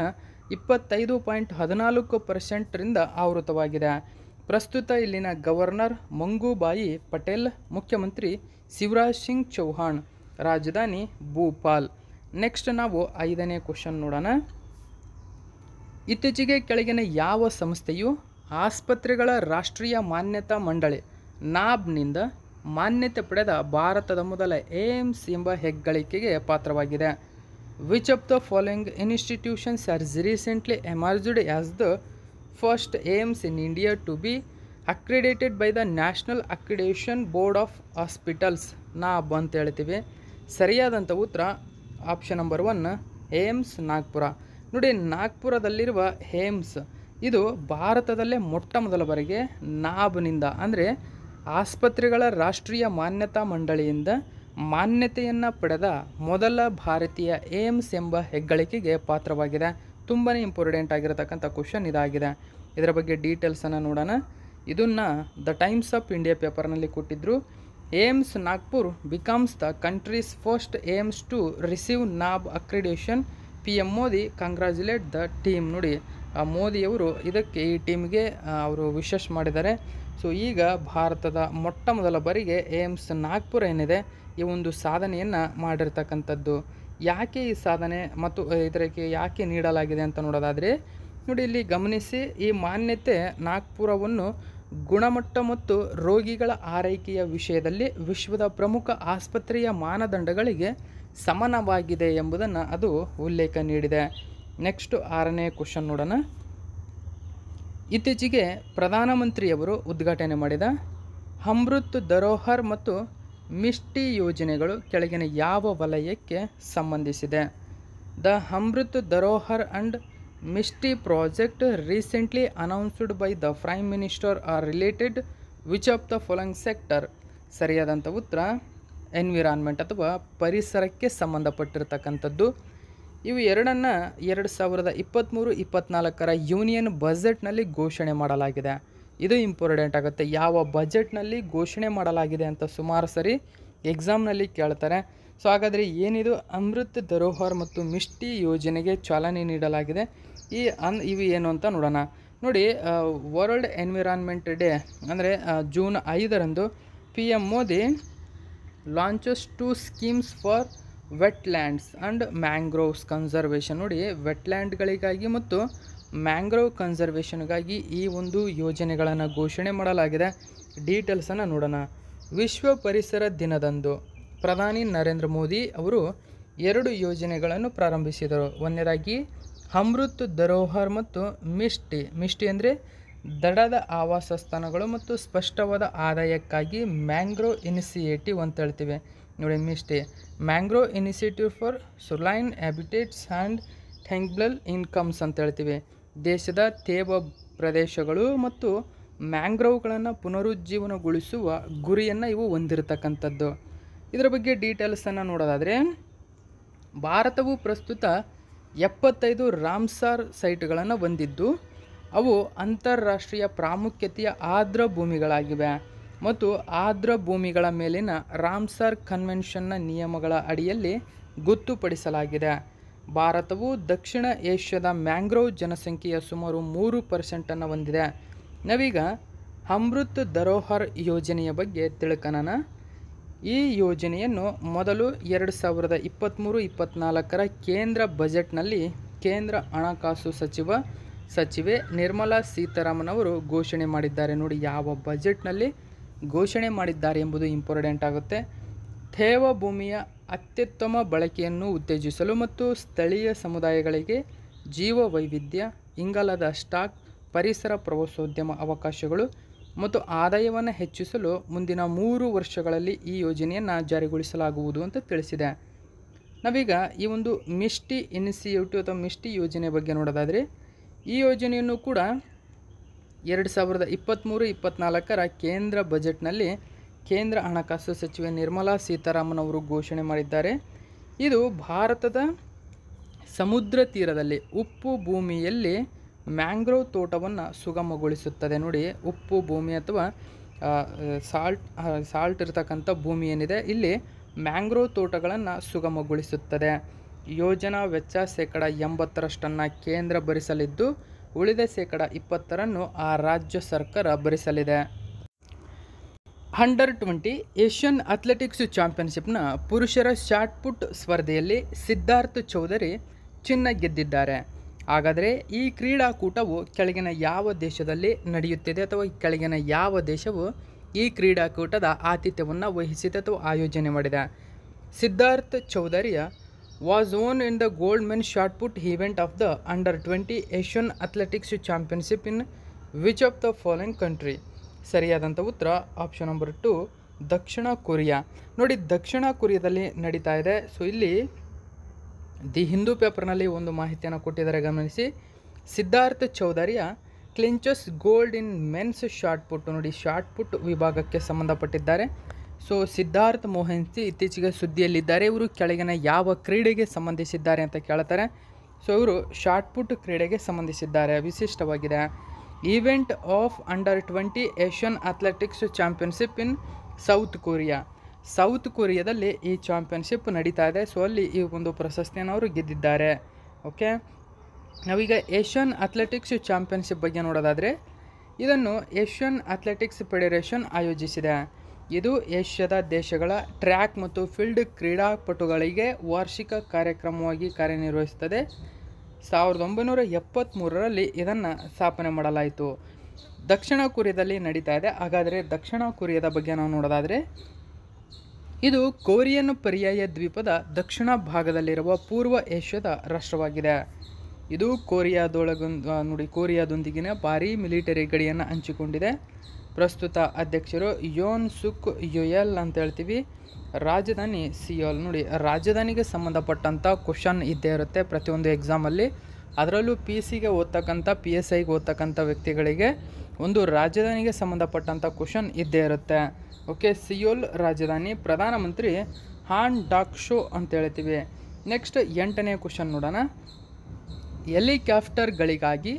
ಇಪ್ಪತ್ತೈದು ಪಾಯಿಂಟ್ ಹದಿನಾಲ್ಕು ಪರ್ಸೆಂಟ್ರಿಂದ ಆವೃತವಾಗಿದೆ ಪ್ರಸ್ತುತ ಇಲ್ಲಿನ ಗವರ್ನರ್ ಮಂಗೂಬಾಯಿ ಪಟೇಲ್ ಮುಖ್ಯಮಂತ್ರಿ ಶಿವರಾಜ್ ಸಿಂಗ್ ಚೌಹಾಣ್ ರಾಜಧಾನಿ ಭೂಪಾಲ್ ನೆಕ್ಸ್ಟ್ ನಾವು ಐದನೇ ಕ್ವಶನ್ ನೋಡೋಣ ಇತ್ತೀಚೆಗೆ ಕೆಳಗಿನ ಯಾವ ಸಂಸ್ಥೆಯು ಆಸ್ಪತ್ರೆಗಳ ರಾಷ್ಟ್ರೀಯ ಮಾನ್ಯತಾ ಮಂಡಳಿ ನಾಬ್ನಿಂದ ಮಾನ್ಯತೆ ಪಡೆದ ಭಾರತದ ಮೊದಲ ಏಮ್ಸ್ ಎಂಬ ಹೆಗ್ಗಳಿಕೆಗೆ ಪಾತ್ರವಾಗಿದೆ which of the following institutions are recently emerged as the first AIIMS in India to be accredited by the National Accreditation Board of Hospitals NABH ಅಂತ ಹೇಳ್ತೀವಿ ಸರಿಯಾದಂಥ ಉತ್ತರ option number one AIIMS Nagpur ನೋಡಿ ನಾಗ್ಪುರದಲ್ಲಿರುವ ಏಮ್ಸ್ ಇದು ಭಾರತದಲ್ಲೇ ಮೊಟ್ಟ ಮೊದಲ ಬಾರಿಗೆ ನಾಬ್ನಿಂದ ಅಂದರೆ ಆಸ್ಪತ್ರೆಗಳ ರಾಷ್ಟ್ರೀಯ ಮಾನ್ಯತಾ ಮಂಡಳಿಯಿಂದ ಮಾನ್ಯತೆಯನ್ನು ಪಡೆದ ಮೊದಲ ಭಾರತೀಯ ಏಮ್ಸ್ ಎಂಬ ಹೆಗ್ಗಳಿಕೆಗೆ ಪಾತ್ರವಾಗಿದೆ ತುಂಬಾ ಇಂಪಾರ್ಟೆಂಟ್ ಆಗಿರತಕ್ಕಂಥ ಕ್ವಶನ್ ಇದಾಗಿದೆ ಇದರ ಬಗ್ಗೆ ಡೀಟೇಲ್ಸನ್ನು ನೋಡೋಣ ಇದನ್ನು ದ ಟೈಮ್ಸ್ ಆಫ್ ಇಂಡಿಯಾ ಪೇಪರ್ನಲ್ಲಿ ಕೊಟ್ಟಿದ್ದರು AIIMS Nagpur becomes the country's first AIIMS to receive NABH accreditation P M Modi congratulate the team ನೋಡಿ ಮೋದಿಯವರು ಇದಕ್ಕೆ ಈ ಟೀಮ್ಗೆ ಅವರು ವಿಶಸ್ ಮಾಡಿದ್ದಾರೆ ಸೊ ಈಗ ಭಾರತದ ಮೊಟ್ಟ ಮೊದಲ ಬಾರಿಗೆ ಏಮ್ಸ್ ನಾಗ್ಪುರ ಏನಿದೆ ಈ ಒಂದು ಸಾಧನೆಯನ್ನು ಮಾಡಿರ್ತಕ್ಕಂಥದ್ದು ಯಾಕೆ ಈ ಸಾಧನೆ ಮತ್ತು ಇದಕ್ಕೆ ಯಾಕೆ ನೀಡಲಾಗಿದೆ ಅಂತ ನೋಡೋದಾದರೆ ನೋಡಿ ಇಲ್ಲಿ ಗಮನಿಸಿ ಈ ಮಾನ್ಯತೆ ನಾಗ್ಪುರವನ್ನು ಗುಣಮಟ್ಟ ಮತ್ತು ರೋಗಿಗಳ ಆರೈಕೆಯ ವಿಷಯದಲ್ಲಿ ವಿಶ್ವದ ಪ್ರಮುಖ ಆಸ್ಪತ್ರೆಯ ಮಾನದಂಡಗಳಿಗೆ ಸಮನವಾಗಿದೆ ಎಂಬುದನ್ನು ಅದು ಉಲ್ಲೇಖ ನೀಡಿದೆ ನೆಕ್ಸ್ಟ್ ಆರನೇ ಕ್ವಶನ್ ನೋಡೋಣ ಇತ್ತೀಚೆಗೆ ಪ್ರಧಾನಮಂತ್ರಿಯವರು ಉದ್ಘಾಟನೆ ಮಾಡಿದ ಅಮೃತ್ ಧರೋಹರ್ ಮತ್ತು ಮಿಷ್ಟಿ ಯೋಜನೆಗಳು ಕೆಳಗಿನ ಯಾವ ವಲಯಕ್ಕೆ ಸಂಬಂಧಿಸಿದೆ the Amrit Dharohar and MISHTI project recently announced by the prime minister are related which of the following sector ಸರಿಯಾದಂಥ ಉತ್ತರ ಎನ್ವಿರಾನ್ಮೆಂಟ್ ಅಥವಾ ಪರಿಸರಕ್ಕೆ ಸಂಬಂಧಪಟ್ಟಿರತಕ್ಕಂಥದ್ದು ಇವು ಎರಡನ್ನ ಎರಡು ಸಾವಿರದ ಇಪ್ಪತ್ತ್ಮೂರು ಇಪ್ಪತ್ತ್ನಾಲ್ಕರ ಯೂನಿಯನ್ ಬಜೆಟ್ನಲ್ಲಿ ಘೋಷಣೆ ಮಾಡಲಾಗಿದೆ ಇದು ಇಂಪಾರ್ಟೆಂಟ್ ಆಗುತ್ತೆ ಯಾವ ಬಜೆಟ್ನಲ್ಲಿ ಘೋಷಣೆ ಮಾಡಲಾಗಿದೆ ಅಂತ ಸುಮಾರು ಸರಿ ಎಕ್ಸಾಮ್ನಲ್ಲಿ ಕೇಳ್ತಾರೆ ಸೊ ಹಾಗಾದರೆ ಏನಿದು ಅಮೃತ್ ಧರೋಹರ್ ಮತ್ತು ಮಿಷ್ಟಿ ಯೋಜನೆಗೆ ಚಾಲನೆ ನೀಡಲಾಗಿದೆ ಈ ಅನ್ ಇವು ಏನು ಅಂತ ನೋಡೋಣ ನೋಡಿ ವರ್ಲ್ಡ್ ಎನ್ವಿರಾನ್ಮೆಂಟ್ ಡೇ ಅಂದರೆ ಜೂನ್ ಐದರಂದು P M Modi launches two schemes for wetlands and mangroves conservation ನೋಡಿ ವೆಟ್ಲ್ಯಾಂಡ್ಗಳಿಗಾಗಿ ಮತ್ತು ಮ್ಯಾಂಗ್ರೋವ್ ಕನ್ಸರ್ವೇಷನ್ಗಾಗಿ ಈ ಒಂದು ಯೋಜನೆಗಳನ್ನು ಘೋಷಣೆ ಮಾಡಲಾಗಿದೆ ಡೀಟೇಲ್ಸನ್ನು ನೋಡೋಣ ವಿಶ್ವ ಪರಿಸರ ದಿನದಂದು ಪ್ರಧಾನಿ ನರೇಂದ್ರ ಮೋದಿ ಅವರು ಎರಡು ಯೋಜನೆಗಳನ್ನು ಪ್ರಾರಂಭಿಸಿದರು ಒಂದನೇದಾಗಿ ಅಮೃತ್ ಧರೋಹರ್ ಮತ್ತು ಮಿಷ್ಟಿ ಮಿಷ್ಟಿ ಅಂದರೆ ದಡದ ಆವಾಸ ಸ್ಥಾನಗಳು ಮತ್ತು ಸ್ಪಷ್ಟವಾದ ಆದಾಯಕ್ಕಾಗಿ ಮ್ಯಾಂಗ್ರೋವ್ ಇನಿಸಿಯೇಟಿವ್ ಅಂತ ಹೇಳ್ತೀವಿ ನೋಡಿ ಮಿಸ್ಟೇ mangrove initiative for ಸುಲೈನ್ habitats and ಥ್ಯಾಂಕ್ಬಲ್ incomes ಅಂತ ಹೇಳ್ತೀವಿ ದೇಶದ ತೇವ ಪ್ರದೇಶಗಳು ಮತ್ತು ಮ್ಯಾಂಗ್ರೋವ್ಗಳನ್ನು ಪುನರುಜ್ಜೀವನಗೊಳಿಸುವ ಗುರಿಯನ್ನು ಇವು ಹೊಂದಿರತಕ್ಕಂಥದ್ದು ಇದರ ಬಗ್ಗೆ ಡೀಟೇಲ್ಸನ್ನು ನೋಡೋದಾದರೆ ಭಾರತವು ಪ್ರಸ್ತುತ ಎಪ್ಪತ್ತೈದು ರಾಮ್ಸಾರ್ ಸೈಟ್ಗಳನ್ನು ಹೊಂದಿದ್ದು ಅವು ಅಂತಾರಾಷ್ಟ್ರೀಯ ಪ್ರಾಮುಖ್ಯತೆಯ ಆರ್ದ್ರ ಭೂಮಿಗಳಾಗಿವೆ ಮತ್ತು ಆರ್ದ್ರ ಭೂಮಿಗಳ ಮೇಲಿನ ರಾಮ್ಸರ್ ಕನ್ವೆನ್ಷನ್ನ ನಿಯಮಗಳ ಅಡಿಯಲ್ಲಿ ಗೊತ್ತುಪಡಿಸಲಾಗಿದೆ ಭಾರತವು ದಕ್ಷಿಣ ಏಷ್ಯಾದ ಮ್ಯಾಂಗ್ರೋವ್ ಜನಸಂಖ್ಯೆಯ ಸುಮಾರು ಮೂರು ಪರ್ಸೆಂಟನ್ನು ಹೊಂದಿದೆ ನಾವೀಗ ಅಮೃತ್ ಧರೋಹರ್ ಯೋಜನೆಯ ಬಗ್ಗೆ ತಿಳ್ಕೊಳ್ಳೋಣ ಈ ಯೋಜನೆಯನ್ನು ಮೊದಲು ಎರಡು ಸಾವಿರದ ಇಪ್ಪತ್ತ್ಮೂರು ಇಪ್ಪತ್ತ್ನಾಲ್ಕರ ಕೇಂದ್ರ ಬಜೆಟ್ನಲ್ಲಿ ಕೇಂದ್ರ ಹಣಕಾಸು ಸಚಿವ ಸಚಿವೆ ನಿರ್ಮಲಾ ಸೀತಾರಾಮನ್ ಅವರು ಘೋಷಣೆ ಮಾಡಿದ್ದಾರೆ ನೋಡಿ ಯಾವ ಬಜೆಟ್ನಲ್ಲಿ ಘೋಷಣೆ ಮಾಡಿದ್ದಾರೆ ಎಂಬುದು ಇಂಪಾರ್ಟೆಂಟ್ ಆಗುತ್ತೆ ತೇವ ಭೂಮಿಯ ಅತ್ಯುತ್ತಮ ಬಳಕೆಯನ್ನು ಉತ್ತೇಜಿಸಲು ಮತ್ತು ಸ್ಥಳೀಯ ಸಮುದಾಯಗಳಿಗೆ ಜೀವ ವೈವಿಧ್ಯ ಇಂಗಾಲದ ಸ್ಟಾಕ್ ಪರಿಸರ ಪ್ರವಾಸೋದ್ಯಮ ಅವಕಾಶಗಳು ಮತ್ತು ಆದಾಯವನ್ನು ಹೆಚ್ಚಿಸಲು ಮುಂದಿನ ಮೂರು ವರ್ಷಗಳಲ್ಲಿ ಈ ಯೋಜನೆಯನ್ನು ಜಾರಿಗೊಳಿಸಲಾಗುವುದು ಅಂತ ತಿಳಿಸಿದೆ ನಾವೀಗ ಈ ಒಂದು ಮಿಷ್ಟಿ ಇನಿಷಿಯೇಟಿವ್ ಅಥವಾ ಮಿಷ್ಟಿ ಯೋಜನೆ ಬಗ್ಗೆ ನೋಡೋದಾದರೆ ಈ ಯೋಜನೆಯನ್ನು ಕೂಡ ಎರಡು ಸಾವಿರದ ಇಪ್ಪತ್ತ್ಮೂರು ಇಪ್ಪತ್ತ್ನಾಲ್ಕರ ಕೇಂದ್ರ ಬಜೆಟ್ನಲ್ಲಿ ಕೇಂದ್ರ ಹಣಕಾಸು ಸಚಿವೆ ನಿರ್ಮಲಾ ಸೀತಾರಾಮನ್ ಅವರು ಘೋಷಣೆ ಮಾಡಿದ್ದಾರೆ ಇದು ಭಾರತದ ಸಮುದ್ರ ತೀರದಲ್ಲಿ ಉಪ್ಪು ಭೂಮಿಯಲ್ಲಿ ಮ್ಯಾಂಗ್ರೋವ್ ತೋಟವನ್ನು ಸುಗಮಗೊಳಿಸುತ್ತದೆ ನೋಡಿ ಉಪ್ಪು ಭೂಮಿ ಅಥವಾ ಸಾಲ್ಟ್ ಸಾಲ್ಟ್ ಇರತಕ್ಕಂಥ ಭೂಮಿ ಏನಿದೆ ಇಲ್ಲಿ ಮ್ಯಾಂಗ್ರೋವ್ ತೋಟಗಳನ್ನು ಸುಗಮಗೊಳಿಸುತ್ತದೆ ಯೋಜನಾ ವೆಚ್ಚ ಶೇಕಡಾ ಎಂಬತ್ತರಷ್ಟನ್ನು ಕೇಂದ್ರ ಭರಿಸಲಿದ್ದು ಉಳಿದ ಶೇಕಡ ಇಪ್ಪತ್ತರನ್ನು ಆ ರಾಜ್ಯ ಸರ್ಕಾರ ಭರಿಸಲಿದೆ ಅಂಡರ್ ಟ್ವೆಂಟಿ ಏಷ್ಯನ್ ಅಥ್ಲೆಟಿಕ್ಸ್ ಚಾಂಪಿಯನ್ಶಿಪ್ನ ಪುರುಷರ ಶಾಟ್ ಪುಟ್ ಸ್ಪರ್ಧೆಯಲ್ಲಿ ಸಿದ್ಧಾರ್ಥ್ ಚೌಧರಿ ಚಿನ್ನ ಗೆದ್ದಿದ್ದಾರೆ ಹಾಗಾದರೆ ಈ ಕ್ರೀಡಾಕೂಟವು ಕೆಳಗಿನ ಯಾವ ದೇಶದಲ್ಲಿ ನಡೆಯುತ್ತಿದೆ ಅಥವಾ ಕೆಳಗಿನ ಯಾವ ದೇಶವು ಈ ಕ್ರೀಡಾಕೂಟದ ಆತಿಥ್ಯವನ್ನು ವಹಿಸಿದೆ ಅಥವಾ ಆಯೋಜನೆ ಮಾಡಿದೆ Siddharth Chaudhary was won in the gold men shot put event of the under 20 Asian athletics championship in which of the following country ಸರಿಯಾದಂಥ ಉತ್ತರ ಆಪ್ಷನ್ ನಂಬರ್ ಟು ದಕ್ಷಿಣ ಕೊರಿಯಾ ನೋಡಿ ದಕ್ಷಿಣ ಕೊರಿಯಾದಲ್ಲಿ ನಡೀತಾ ಇದೆ ಸೊ ಇಲ್ಲಿ ದಿ ಹಿಂದೂ ಪೇಪರ್ನಲ್ಲಿ ಒಂದು ಮಾಹಿತಿಯನ್ನು ಕೊಟ್ಟಿದ್ದಾರೆ ಗಮನಿಸಿ Siddharth Chaudhary clinches gold in men's shot put ನೋಡಿ ಶಾರ್ಟ್ಪುಟ್ ವಿಭಾಗಕ್ಕೆ ಸಂಬಂಧಪಟ್ಟಿದ್ದಾರೆ ಸೊ ಸಿದ್ಧಾರ್ಥ್ ಸಿ ಇತ್ತೀಚೆಗೆ ಸುದ್ದಿಯಲ್ಲಿದ್ದಾರೆ ಇವರು ಕೆಳಗಿನ ಯಾವ ಕ್ರೀಡೆಗೆ ಸಂಬಂಧಿಸಿದ್ದಾರೆ ಅಂತ ಕೇಳ್ತಾರೆ ಸೊ ಇವರು ಶಾರ್ಟ್ ಕ್ರೀಡೆಗೆ ಸಂಬಂಧಿಸಿದ್ದಾರೆ ವಿಶಿಷ್ಟವಾಗಿದೆ event of under twenty Asian athletics championship in South Korea South ಕೊರಿಯಾದಲ್ಲಿ ಈ ಚಾಂಪಿಯನ್ಶಿಪ್ ನಡೀತಾ ಇದೆ ಸೊ ಅಲ್ಲಿ ಈ ಒಂದು ಪ್ರಶಸ್ತಿಯನ್ನು ಅವರು ಗೆದ್ದಿದ್ದಾರೆ ಓಕೆ ನಾವೀಗ ಏಷ್ಯನ್ ಅಥ್ಲೆಟಿಕ್ಸ್ ಚಾಂಪಿಯನ್ಶಿಪ್ ಬಗ್ಗೆ ನೋಡೋದಾದರೆ ಇದನ್ನು ಏಷ್ಯನ್ ಅಥ್ಲೆಟಿಕ್ಸ್ ಫೆಡರೇಷನ್ ಆಯೋಜಿಸಿದೆ ಇದು ಏಷ್ಯಾದ ದೇಶಗಳ ಟ್ರ್ಯಾಕ್ ಮತ್ತು ಫೀಲ್ಡ್ ಕ್ರೀಡಾಪಟುಗಳಿಗೆ ವಾರ್ಷಿಕ ಕಾರ್ಯಕ್ರಮವಾಗಿ ಕಾರ್ಯನಿರ್ವಹಿಸುತ್ತದೆ ಸಾವಿರದ ಒಂಬೈನೂರ ಎಪ್ಪತ್ತ್ಮೂರರಲ್ಲಿ ಇದನ್ನು ಸ್ಥಾಪನೆ ಮಾಡಲಾಯಿತು ದಕ್ಷಿಣ ಕೊರಿಯಾದಲ್ಲಿ ನಡೀತಾ ಇದೆ ಹಾಗಾದರೆ ದಕ್ಷಿಣ ಕೊರಿಯಾದ ಬಗ್ಗೆ ನಾವು ನೋಡೋದಾದರೆ ಇದು ಕೊರಿಯನ್ ಪರ್ಯಾಯ ದ್ವೀಪದ ದಕ್ಷಿಣ ಭಾಗದಲ್ಲಿರುವ ಪೂರ್ವ ಏಷ್ಯಾದ ರಾಷ್ಟ್ರವಾಗಿದೆ ಇದು ಕೊರಿಯಾದೊಳಗೊಂದು ನೋಡಿ ಕೊರಿಯಾದೊಂದಿಗಿನ ಭಾರಿ ಮಿಲಿಟರಿ ಗಡಿಯನ್ನು ಹಂಚಿಕೊಂಡಿದೆ ಪ್ರಸ್ತುತ ಅಧ್ಯಕ್ಷರು ಯೋನ್ ಸುಕ್ ಯುಯಲ್ ಅಂತ ಹೇಳ್ತೀವಿ ರಾಜಧಾನಿ ಸಿಯೋಲ್ ನೋಡಿ ರಾಜಧಾನಿಗೆ ಸಂಬಂಧಪಟ್ಟಂಥ ಕ್ವಶನ್ ಇದ್ದೇ ಇರುತ್ತೆ ಪ್ರತಿಯೊಂದು ಎಕ್ಸಾಮಲ್ಲಿ ಅದರಲ್ಲೂ ಪಿ ಸಿಗೆ ಓದ್ತಕ್ಕಂಥ ಪಿ ಎಸ್ ಐಗೆ ಓದ್ತಕ್ಕಂಥ ವ್ಯಕ್ತಿಗಳಿಗೆ ಒಂದು ರಾಜಧಾನಿಗೆ ಸಂಬಂಧಪಟ್ಟಂಥ ಕ್ವಶನ್ ಇದ್ದೇ ಇರುತ್ತೆ ಓಕೆ ಸಿಯೋಲ್ ರಾಜಧಾನಿ ಪ್ರಧಾನಮಂತ್ರಿ ಹಾನ್ ಡಾಕ್ಷೋ ಅಂತ ಹೇಳ್ತೀವಿ ನೆಕ್ಸ್ಟ್ ಎಂಟನೇ ಕ್ವಶನ್ ನೋಡೋಣ ಹೆಲಿಕಾಪ್ಟರ್ಗಳಿಗಾಗಿ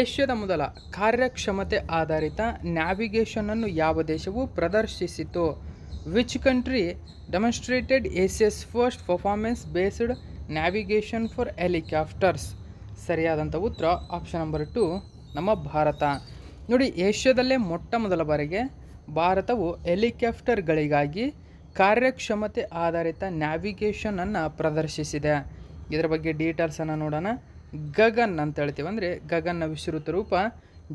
ಏಷ್ಯಾದ ಮೊದಲ ಕಾರ್ಯಕ್ಷಮತೆ ಆಧಾರಿತ ನ್ಯಾವಿಗೇಷನನ್ನು ಯಾವ ದೇಶವು ಪ್ರದರ್ಶಿಸಿತು which country demonstrated Asia's first performance based navigation for helicopters ಸರಿಯಾದಂಥ ಉತ್ತರ ಆಪ್ಷನ್ ನಂಬರ್ ಟು ನಮ್ಮ ಭಾರತ ನೋಡಿ ಏಷ್ಯಾದಲ್ಲೇ ಮೊಟ್ಟ ಮೊದಲ ಬಾರಿಗೆ ಭಾರತವು ಹೆಲಿಕಾಪ್ಟರ್ಗಳಿಗಾಗಿ ಕಾರ್ಯಕ್ಷಮತೆ ಆಧಾರಿತ ನ್ಯಾವಿಗೇಷನನ್ನು ಪ್ರದರ್ಶಿಸಿದೆ ಇದರ ಬಗ್ಗೆ ಡೀಟೇಲ್ಸನ್ನು ನೋಡೋಣ ಗಗನ್ ಅಂತ ಹೇಳ್ತೀವಿ ಅಂದರೆ ಗಗನ್ನ ವಿಸ್ತೃತ ರೂಪ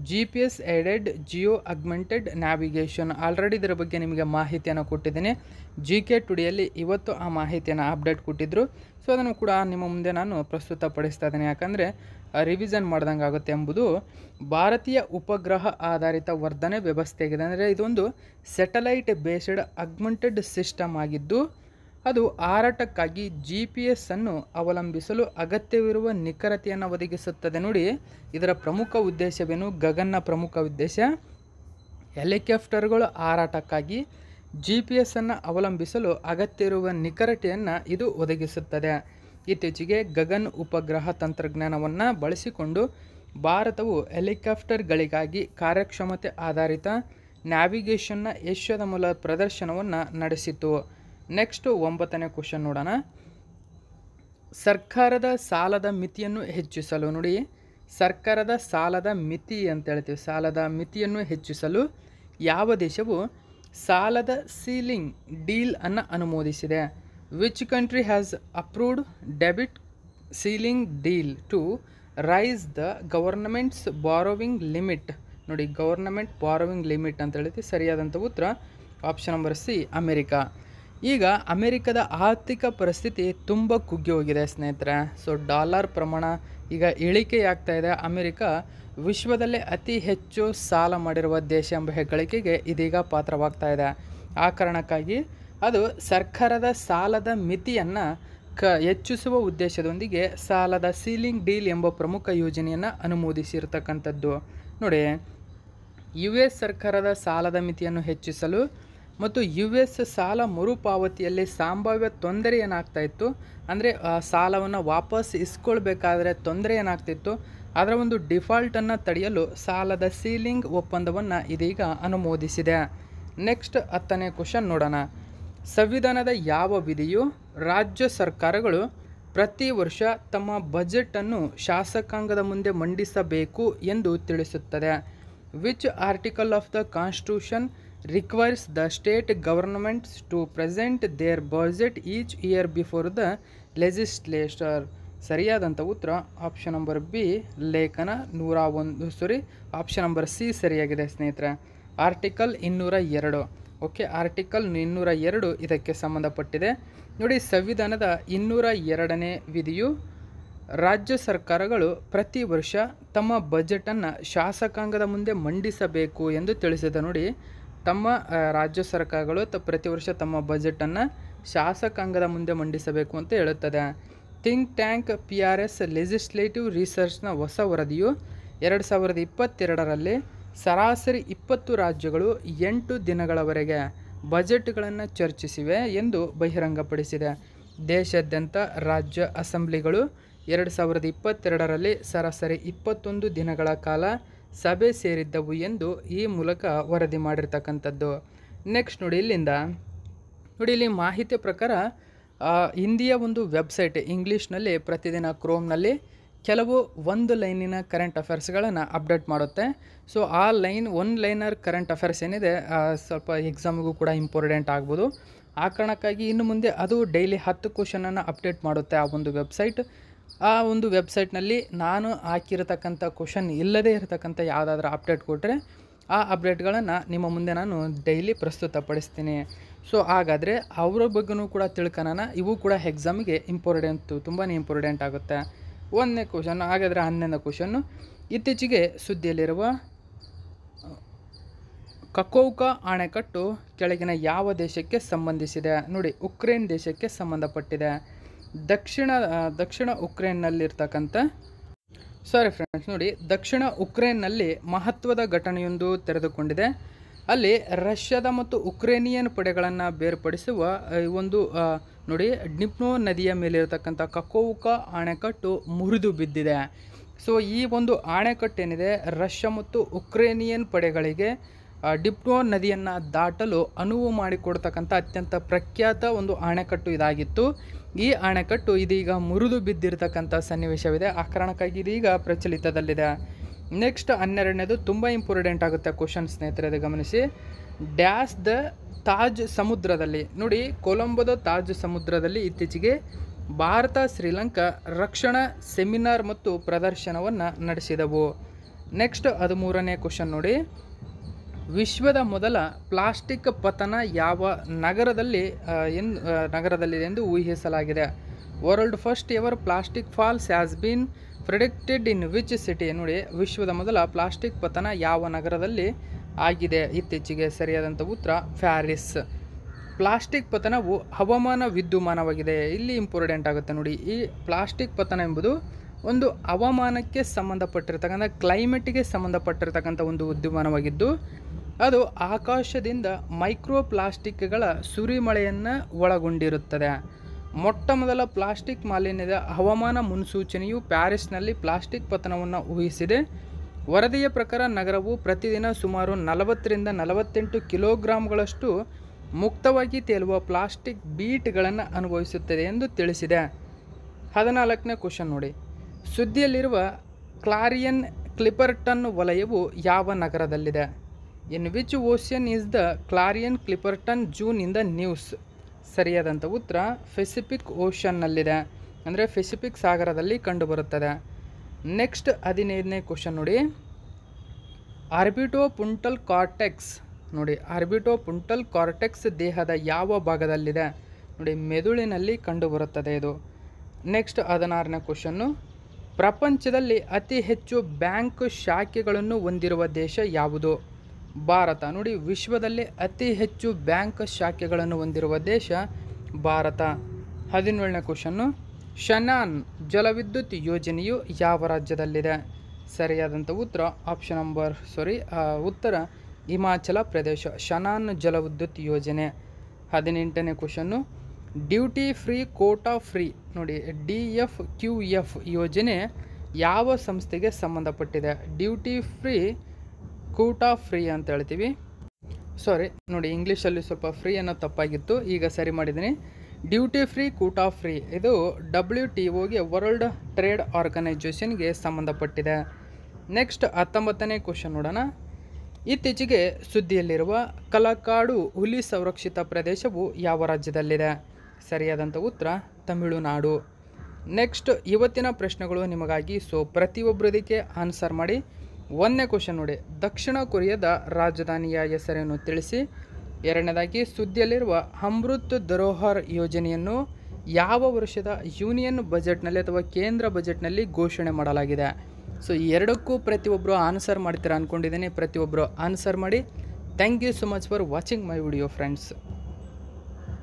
G P S aided geo augmented navigation already ಇದರ ಬಗ್ಗೆ ನಿಮಗೆ ಮಾಹಿತಿಯನ್ನು ಕೊಟ್ಟಿದ್ದೀನಿ ಜಿ ಕೆ ಟುಡಿಯಲ್ಲಿ ಇವತ್ತು ಆ ಮಾಹಿತಿಯನ್ನು ಅಪ್ಡೇಟ್ ಕೊಟ್ಟಿದ್ದರು ಸೊ ಅದನ್ನು ಕೂಡ ನಿಮ್ಮ ಮುಂದೆ ನಾನು ಪಡಿಸ್ತಾ ಇದ್ದೀನಿ ಯಾಕಂದರೆ ರಿವಿಷನ್ ಮಾಡ್ದಂಗೆ ಆಗುತ್ತೆ ಎಂಬುದು ಭಾರತೀಯ ಉಪಗ್ರಹ ಆಧಾರಿತ ವರ್ಧನೆ ವ್ಯವಸ್ಥೆಯಾಗಿದೆ ಅಂದರೆ ಇದೊಂದು ಸ್ಯಾಟಲೈಟ್ ಬೇಸ್ಡ್ ಅಗ್ಮೆಂಟೆಡ್ ಸಿಸ್ಟಮ್ ಆಗಿದ್ದು ಅದು ಹಾರಾಟಕ್ಕಾಗಿ ಜಿ ಪಿ ಎಸ್ ಅನ್ನು ಅವಲಂಬಿಸಲು ಅಗತ್ಯವಿರುವ ನಿಖರತೆಯನ್ನು ಒದಗಿಸುತ್ತದೆ ನೋಡಿ ಇದರ ಪ್ರಮುಖ ಉದ್ದೇಶವೇನು ಗಗನ್ನ ಪ್ರಮುಖ ಉದ್ದೇಶ ಹೆಲಿಕಾಪ್ಟರ್ಗಳು ಹಾರಾಟಕ್ಕಾಗಿ ಜಿ ಪಿ ಎಸ್ ಅನ್ನು ಅವಲಂಬಿಸಲು ಅಗತ್ಯವಿರುವ ನಿಖರತೆಯನ್ನು ಇದು ಒದಗಿಸುತ್ತದೆ ಇತ್ತೀಚೆಗೆ ಗಗನ್ ಉಪಗ್ರಹ ತಂತ್ರಜ್ಞಾನವನ್ನು ಬಳಸಿಕೊಂಡು ಭಾರತವು ಹೆಲಿಕಾಪ್ಟರ್ಗಳಿಗಾಗಿ ಕಾರ್ಯಕ್ಷಮತೆ ಆಧಾರಿತ ನ್ಯಾವಿಗೇಷನ್ನ ಏಷ್ಯಾದ ಮೂಲ ಪ್ರದರ್ಶನವನ್ನು ನಡೆಸಿತು ನೆಕ್ಸ್ಟು ಒಂಬತ್ತನೇ ಕ್ವಶನ್ ನೋಡೋಣ ಸರ್ಕಾರದ ಸಾಲದ ಮಿತಿಯನ್ನು ಹೆಚ್ಚಿಸಲು ನೋಡಿ ಸರ್ಕಾರದ ಸಾಲದ ಮಿತಿ ಅಂತ ಹೇಳ್ತೀವಿ ಸಾಲದ ಮಿತಿಯನ್ನು ಹೆಚ್ಚಿಸಲು ಯಾವ ದೇಶವು ಸಾಲದ ಸೀಲಿಂಗ್ ಡೀಲ್ ಅನ್ನು ಅನುಮೋದಿಸಿದೆ which country has approved debit ceiling deal to raise the government's borrowing limit ನೋಡಿ ಗವರ್ನಮೆಂಟ್ ಬಾರೋವಿಂಗ್ ಲಿಮಿಟ್ ಅಂತ ಹೇಳ್ತೀವಿ ಸರಿಯಾದಂಥ ಉತ್ತರ ಆಪ್ಷನ್ ನಂಬರ್ ಸಿ ಅಮೆರಿಕಾ ಈಗ ಅಮೆರಿಕದ ಆರ್ಥಿಕ ಪರಿಸ್ಥಿತಿ ತುಂಬ ಕುಗ್ಗಿ ಹೋಗಿದೆ ಸ್ನೇಹಿತರೆ ಸೊ ಡಾಲರ್ ಪ್ರಮಾಣ ಈಗ ಇಳಿಕೆಯಾಗ್ತಾ ಇದೆ ಅಮೆರಿಕ ವಿಶ್ವದಲ್ಲೇ ಅತಿ ಹೆಚ್ಚು ಸಾಲ ಮಾಡಿರುವ ದೇಶ ಎಂಬ ಹೆಗ್ಗಳಿಕೆಗೆ ಇದೀಗ ಪಾತ್ರವಾಗ್ತಾ ಇದೆ ಆ ಕಾರಣಕ್ಕಾಗಿ ಅದು ಸರ್ಕಾರದ ಸಾಲದ ಮಿತಿಯನ್ನು ಕ ಹೆಚ್ಚಿಸುವ ಉದ್ದೇಶದೊಂದಿಗೆ ಸಾಲದ ಸೀಲಿಂಗ್ ಡೀಲ್ ಎಂಬ ಪ್ರಮುಖ ಯೋಜನೆಯನ್ನು ಅನುಮೋದಿಸಿರ್ತಕ್ಕಂಥದ್ದು ನೋಡಿ ಯು ಎಸ್ ಸರ್ಕಾರದ ಸಾಲದ ಮಿತಿಯನ್ನು ಹೆಚ್ಚಿಸಲು ಮತ್ತು ಯು ಎಸ್ ಸಾಲ ಮರುಪಾವತಿಯಲ್ಲಿ ಸಂಭಾವ್ಯ ತೊಂದರೆ ಏನಾಗ್ತಾ ಇತ್ತು ಅಂದರೆ ಸಾಲವನ್ನು ವಾಪಸ್ ಇಸ್ಕೊಳ್ಬೇಕಾದ್ರೆ ತೊಂದರೆ ಏನಾಗ್ತಿತ್ತು ಅದರ ಒಂದು ಡಿಫಾಲ್ಟನ್ನು ತಡೆಯಲು ಸಾಲದ ಸೀಲಿಂಗ್ ಒಪ್ಪಂದವನ್ನು ಇದೀಗ ಅನುಮೋದಿಸಿದೆ ನೆಕ್ಸ್ಟ್ ಹತ್ತನೇ ಕ್ವಶನ್ ನೋಡೋಣ ಸಂವಿಧಾನದ ಯಾವ ವಿಧಿಯು ರಾಜ್ಯ ಸರ್ಕಾರಗಳು ಪ್ರತಿ ವರ್ಷ ತಮ್ಮ ಬಜೆಟನ್ನು ಶಾಸಕಾಂಗದ ಮುಂದೆ ಮಂಡಿಸಬೇಕು ಎಂದು ತಿಳಿಸುತ್ತದೆ which article of the constitution requires the state governments to present their budget each year before the legislature ಸರಿಯಾದಂಥ ಉತ್ತರ ಆಪ್ಷನ್ ನಂಬರ್ ಬಿ ಲೇಖನ ನೂರ ಒಂದು ಸಾರಿ ಆಪ್ಷನ್ ನಂಬರ್ ಸಿ ಸರಿಯಾಗಿದೆ ಸ್ನೇಹಿತರೆ ಆರ್ಟಿಕಲ್ ಇನ್ನೂರ ಎರಡು ಓಕೆ ಆರ್ಟಿಕಲ್ ಇನ್ನೂರ ಎರಡು ಇದಕ್ಕೆ ಸಂಬಂಧಪಟ್ಟಿದೆ ನೋಡಿ ಸಂವಿಧಾನದ ಇನ್ನೂರ ಎರಡನೇ ವಿಧಿಯು ರಾಜ್ಯ ಸರ್ಕಾರಗಳು ಪ್ರತಿ ವರ್ಷ ತಮ್ಮ ಬಜೆಟನ್ನು ಶಾಸಕಾಂಗದ ಮುಂದೆ ಮಂಡಿಸಬೇಕು ಎಂದು ತಿಳಿಸಿದೆ ನೋಡಿ ತಮ್ಮ ರಾಜ್ಯ ಸರ್ಕಾರಗಳು ತ ಪ್ರತಿ ವರ್ಷ ತಮ್ಮ ಬಜೆಟನ್ನು ಶಾಸಕಾಂಗದ ಮುಂದೆ ಮಂಡಿಸಬೇಕು ಅಂತ ಹೇಳುತ್ತದೆ think tank P R S legislative ರಿಸರ್ಚ್ನ ಹೊಸ ವರದಿಯು ಎರಡು ಸಾವಿರದ ಇಪ್ಪತ್ತೆರಡರಲ್ಲಿ ಸರಾಸರಿ ಇಪ್ಪತ್ತು ರಾಜ್ಯಗಳು ಎಂಟು ದಿನಗಳವರೆಗೆ ಬಜೆಟ್ಗಳನ್ನು ಚರ್ಚಿಸಿವೆ ಎಂದು ಬಹಿರಂಗಪಡಿಸಿದೆ ದೇಶಾದ್ಯಂತ ರಾಜ್ಯ ಅಸೆಂಬ್ಲಿಗಳು ಎರಡು ಸಾವಿರದ ಇಪ್ಪತ್ತೆರಡರಲ್ಲಿ ಸರಾಸರಿ ಇಪ್ಪತ್ತೊಂದು ದಿನಗಳ ಕಾಲ ಸಭೆ ಸೇರಿದ್ದವು ಎಂದು ಈ ಮೂಲಕ ವರದಿ ಮಾಡಿರ್ತಕ್ಕಂಥದ್ದು ನೆಕ್ಸ್ಟ್ ನೋಡಿ ಇಲ್ಲಿಂದ ನೋಡಿ ಇಲ್ಲಿ ಮಾಹಿತಿ ಪ್ರಕಾರ ಹಿಂದಿಯ ಒಂದು ವೆಬ್ಸೈಟ್ ಇಂಗ್ಲೀಷ್ನಲ್ಲಿ ಪ್ರತಿದಿನ ಕ್ರೋಮ್ನಲ್ಲಿ ಕೆಲವು ಒಂದು ಲೈನಿನ ಕರೆಂಟ್ ಅಫೇರ್ಸ್ಗಳನ್ನು ಅಪ್ಡೇಟ್ ಮಾಡುತ್ತೆ ಸೊ ಆ line one liner current affairs ಏನಿದೆ ಸ್ವಲ್ಪ ಎಕ್ಸಾಮಿಗೂ ಕೂಡ ಇಂಪಾರ್ಟೆಂಟ್ ಆಗ್ಬೋದು ಆ ಕಾರಣಕ್ಕಾಗಿ ಇನ್ನು ಮುಂದೆ ಅದು ಡೈಲಿ ಹತ್ತು ಕ್ವಶನನ್ನು ಅಪ್ಡೇಟ್ ಮಾಡುತ್ತೆ ಆ ಒಂದು ವೆಬ್ಸೈಟ್ ಆ ಒಂದು ವೆಬ್ಸೈಟ್ನಲ್ಲಿ ನಾನು ಹಾಕಿರತಕ್ಕಂಥ ಕ್ವಶನ್ ಇಲ್ಲದೇ ಇರತಕ್ಕಂಥ ಯಾವುದಾದ್ರು ಅಪ್ಡೇಟ್ ಕೊಟ್ಟರೆ ಆ ಅಪ್ಡೇಟ್ಗಳನ್ನು ನಿಮ್ಮ ಮುಂದೆ ನಾನು ಡೈಲಿ ಪ್ರಸ್ತುತಪಡಿಸ್ತೀನಿ ಸೊ ಹಾಗಾದರೆ ಅವರ ಬಗ್ಗೆನೂ ಕೂಡ ತಿಳ್ಕೊಳೋಣ ಇವು ಕೂಡ ಎಕ್ಸಾಮ್ಗೆ ಇಂಪಾರ್ಟೆಂಟು ತುಂಬಾ ಇಂಪಾರ್ಟೆಂಟ್ ಆಗುತ್ತೆ ಒಂದನೇ ಕ್ವಶನ್ ಹಾಗಾದರೆ ಹನ್ನೊಂದನೇ ಕ್ವಶನ್ನು ಇತ್ತೀಚೆಗೆ ಸುದ್ದಿಯಲ್ಲಿರುವ ಕಕೋಕ ಅಣೆಕಟ್ಟು ಕೆಳಗಿನ ಯಾವ ದೇಶಕ್ಕೆ ಸಂಬಂಧಿಸಿದೆ ನೋಡಿ ಉಕ್ರೇನ್ ದೇಶಕ್ಕೆ ಸಂಬಂಧಪಟ್ಟಿದೆ ದಕ್ಷಿಣ ದಕ್ಷಿಣ ಉಕ್ರೇನ್ನಲ್ಲಿರ್ತಕ್ಕಂಥ ಸಾರಿ ಫ್ರೆಂಡ್ಸ್ ನೋಡಿ ದಕ್ಷಿಣ ಉಕ್ರೇನ್ನಲ್ಲಿ ಮಹತ್ವದ ಘಟನೆಯೊಂದು ತೆರೆದುಕೊಂಡಿದೆ ಅಲ್ಲಿ ರಷ್ಯಾದ ಮತ್ತು ಉಕ್ರೇನಿಯನ್ ಪಡೆಗಳನ್ನು ಬೇರ್ಪಡಿಸುವ ಒಂದು ನೋಡಿ ಡಿಪ್ನೋ ನದಿಯ ಮೇಲೆ ಇರತಕ್ಕಂಥ ಕಕೋವುಕ ಅಣೆಕಟ್ಟು ಮುರಿದು ಬಿದ್ದಿದೆ ಸೊ ಈ ಒಂದು ಅಣೆಕಟ್ಟೇನಿದೆ ರಷ್ಯಾ ಮತ್ತು ಉಕ್ರೇನಿಯನ್ ಪಡೆಗಳಿಗೆ ಡಿಪ್ಟೋ ನದಿಯನ್ನು ದಾಟಲು ಅನುವು ಮಾಡಿಕೊಡ್ತಕ್ಕಂಥ ಅತ್ಯಂತ ಪ್ರಖ್ಯಾತ ಒಂದು ಅಣೆಕಟ್ಟು ಇದಾಗಿತ್ತು ಈ ಅಣೆಕಟ್ಟು ಇದೀಗ ಮುರಿದು ಬಿದ್ದಿರತಕ್ಕಂಥ ಸನ್ನಿವೇಶವಿದೆ ಆ ಕಾರಣಕ್ಕಾಗಿ ಇದೀಗ ಪ್ರಚಲಿತದಲ್ಲಿದೆ ನೆಕ್ಸ್ಟ್ ಹನ್ನೆರಡನೇದು ತುಂಬ ಇಂಪಾರ್ಟೆಂಟ್ ಆಗುತ್ತೆ ಕ್ವಶನ್ ಸ್ನೇಹಿತರೆ ಗಮನಿಸಿ ಡ್ಯಾಸ್ ದ ತಾಜ್ ಸಮುದ್ರದಲ್ಲಿ ನೋಡಿ ಕೊಲಂಬೋದ ತಾಜ್ ಸಮುದ್ರದಲ್ಲಿ ಇತ್ತೀಚೆಗೆ ಭಾರತ ಶ್ರೀಲಂಕಾ ರಕ್ಷಣಾ ಸೆಮಿನಾರ್ ಮತ್ತು ಪ್ರದರ್ಶನವನ್ನು ನಡೆಸಿದವು ನೆಕ್ಸ್ಟ್ ಹದಿಮೂರನೇ ಕ್ವಶನ್ ನೋಡಿ ವಿಶ್ವದ ಮೊದಲ ಪ್ಲಾಸ್ಟಿಕ್ ಪತನ ಯಾವ ನಗರದಲ್ಲಿ ಎಂದು ನಗರದಲ್ಲಿದೆ ಎಂದು ಊಹಿಸಲಾಗಿದೆ world first ever plastic falls has been predicted in which city ನೋಡಿ ವಿಶ್ವದ ಮೊದಲ ಪ್ಲಾಸ್ಟಿಕ್ ಪತನ ಯಾವ ನಗರದಲ್ಲಿ ಆಗಿದೆ ಇತ್ತೀಚೆಗೆ ಸರಿಯಾದಂಥ ಉತ್ತರ ಫ್ಯಾರಿಸ್ ಪ್ಲಾಸ್ಟಿಕ್ ಪತನವು ಹವಾಮಾನ ವಿದ್ಯುಮಾನವಾಗಿದೆ ಇಲ್ಲಿ ಇಂಪಾರ್ಟೆಂಟ್ ಆಗುತ್ತೆ ನೋಡಿ ಈ ಪ್ಲಾಸ್ಟಿಕ್ ಪತನ ಎಂಬುದು ಒಂದು ಹವಾಮಾನಕ್ಕೆ ಸಂಬಂಧಪಟ್ಟಿರ್ತಕ್ಕಂಥ ಕ್ಲೈಮೇಟಿಗೆ ಸಂಬಂಧಪಟ್ಟಿರ್ತಕ್ಕಂಥ ಒಂದು ಉದ್ಯಮಾನವಾಗಿದ್ದು ಅದು ಆಕಾಶದಿಂದ ಮೈಕ್ರೋ ಪ್ಲಾಸ್ಟಿಕ್ಗಳ ಸುರಿಮಳೆಯನ್ನು ಒಳಗೊಂಡಿರುತ್ತದೆ ಮೊಟ್ಟ ಮೊದಲ ಪ್ಲಾಸ್ಟಿಕ್ ಮಾಲಿನ್ಯದ ಹವಾಮಾನ ಮುನ್ಸೂಚನೆಯು ಪ್ಯಾರಿಸ್ನಲ್ಲಿ ಪ್ಲಾಸ್ಟಿಕ್ ಪತನವನ್ನು ಊಹಿಸಿದೆ ವರದಿಯ ಪ್ರಕಾರ ನಗರವು ಪ್ರತಿದಿನ ಸುಮಾರು ನಲವತ್ತರಿಂದ ನಲವತ್ತೆಂಟು ಕಿಲೋಗ್ರಾಮ್ಗಳಷ್ಟು ಮುಕ್ತವಾಗಿ ತೇಲುವ ಪ್ಲಾಸ್ಟಿಕ್ ಬೀಟ್ಗಳನ್ನು ಅನುಭವಿಸುತ್ತದೆ ಎಂದು ತಿಳಿಸಿದೆ ಹದಿನಾಲ್ಕನೇ ಕ್ವಶನ್ ನೋಡಿ ಸುದ್ದಿಯಲ್ಲಿರುವ ಕ್ಲಾರಿಯನ್ ಕ್ಲಿಪರ್ಟನ್ ವಲಯವು ಯಾವ ನಗರದಲ್ಲಿದೆ in which ocean is the Clarion Clipperton zone in the news ಸರಿಯಾದಂಥ ಉತ್ತರ ಫೆಸಿಫಿಕ್ ಓಷನ್ನಲ್ಲಿದೆ ಅಂದರೆ ಫೆಸಿಫಿಕ್ ಸಾಗರದಲ್ಲಿ ಕಂಡುಬರುತ್ತದೆ ನೆಕ್ಸ್ಟ್ ಹದಿನೈದನೇ ಕ್ವಶನ್ ನೋಡಿ ಆರ್ಬಿಟೋ ಪುಂಟಲ್ ಕಾರ್ಟೆಕ್ಸ್ ನೋಡಿ ಆರ್ಬಿಟೋ ಪುಂಟಲ್ ಕಾರ್ಟೆಕ್ಸ್ ದೇಹದ ಯಾವ ಭಾಗದಲ್ಲಿದೆ ನೋಡಿ ಮೆದುಳಿನಲ್ಲಿ ಕಂಡುಬರುತ್ತದೆ ಇದು ನೆಕ್ಸ್ಟ್ ಹದಿನಾರನೇ ಕ್ವಶನ್ನು ಪ್ರಪಂಚದಲ್ಲಿ ಅತಿ ಹೆಚ್ಚು ಬ್ಯಾಂಕ್ ಶಾಖೆಗಳನ್ನು ಹೊಂದಿರುವ ದೇಶ ಯಾವುದು ಭಾರತ ನೋಡಿ ವಿಶ್ವದಲ್ಲಿ ಅತಿ ಹೆಚ್ಚು ಬ್ಯಾಂಕ್ ಶಾಖೆಗಳನ್ನು ಹೊಂದಿರುವ ದೇಶ ಭಾರತ ಹದಿನೇಳನೇ ಕ್ವಶನ್ನು ಶನಾನ್ ಜಲವಿದ್ಯುತ್ ಯೋಜನೆಯು ಯಾವ ರಾಜ್ಯದಲ್ಲಿದೆ ಸರಿಯಾದಂಥ ಉತ್ತರ ಆಪ್ಷನ್ ನಂಬರ್ ಸಾರಿ ಉತ್ತರ ಹಿಮಾಚಲ ಪ್ರದೇಶ ಶನಾನ್ ಜಲವಿದ್ಯುತ್ ಯೋಜನೆ ಹದಿನೆಂಟನೇ ಕ್ವಶನ್ನು ಡ್ಯೂಟಿ ಫ್ರೀ ಕೋಟಾ ಫ್ರೀ ನೋಡಿ ಡಿ ಎಫ್ ಕ್ಯೂ ಎಫ್ ಯೋಜನೆ ಯಾವ ಸಂಸ್ಥೆಗೆ ಸಂಬಂಧಪಟ್ಟಿದೆ ಡ್ಯೂಟಿ ಫ್ರೀ ಕೋಟಾ ಫ್ರೀ ಅಂತ ಹೇಳ್ತೀವಿ ಸಾರಿ ನೋಡಿ ಇಂಗ್ಲೀಷಲ್ಲಿ ಸ್ವಲ್ಪ ಫ್ರೀ ಅನ್ನೋ ತಪ್ಪಾಗಿತ್ತು ಈಗ ಸರಿ ಮಾಡಿದ್ದೀನಿ ಡ್ಯೂಟಿ ಫ್ರೀ ಕೂಟಾ ಫ್ರೀ ಇದು ಡಬ್ಲ್ಯೂ ಟಿ ಒಗೆ ವರ್ಲ್ಡ್ ಟ್ರೇಡ್ ಆರ್ಗನೈಜೇಷನ್ಗೆ ಸಂಬಂಧಪಟ್ಟಿದೆ ನೆಕ್ಸ್ಟ್ ಹತ್ತೊಂಬತ್ತನೇ ಕ್ವಶನ್ ನೋಡೋಣ ಇತ್ತೀಚೆಗೆ ಸುದ್ದಿಯಲ್ಲಿರುವ ಕಲಕಾಡು ಹುಲಿ ಸಂರಕ್ಷಿತ ಪ್ರದೇಶವು ಯಾವ ರಾಜ್ಯದಲ್ಲಿದೆ ಸರಿಯಾದಂಥ ಉತ್ತರ ತಮಿಳುನಾಡು ನೆಕ್ಸ್ಟ್ ಇವತ್ತಿನ ಪ್ರಶ್ನೆಗಳು ನಿಮಗಾಗಿ ಸೊ ಪ್ರತಿಯೊಬ್ಬರದಕ್ಕೆ ಆನ್ಸರ್ ಮಾಡಿ ಒಂದನೇ ಕ್ವಶನ್ ನೋಡಿ ದಕ್ಷಿಣ ಕೊರಿಯಾದ ರಾಜಧಾನಿಯ ಹೆಸರನ್ನು ತಿಳಿಸಿ ಎರಡನೇದಾಗಿ ಸುದ್ದಿಯಲ್ಲಿರುವ ಅಮೃತ್ ಧರೋಹರ್ ಯೋಜನೆಯನ್ನು ಯಾವ ವರ್ಷದ ಯೂನಿಯನ್ ಬಜೆಟ್ನಲ್ಲಿ ಅಥವಾ ಕೇಂದ್ರ ಬಜೆಟ್ನಲ್ಲಿ ಘೋಷಣೆ ಮಾಡಲಾಗಿದೆ ಸೊ ಎರಡಕ್ಕೂ ಪ್ರತಿಯೊಬ್ಬರು ಆನ್ಸರ್ ಮಾಡ್ತೀರಾ ಅಂದ್ಕೊಂಡಿದ್ದೀನಿ ಪ್ರತಿಯೊಬ್ಬರು ಆನ್ಸರ್ ಮಾಡಿ thank you so much for watching my video friends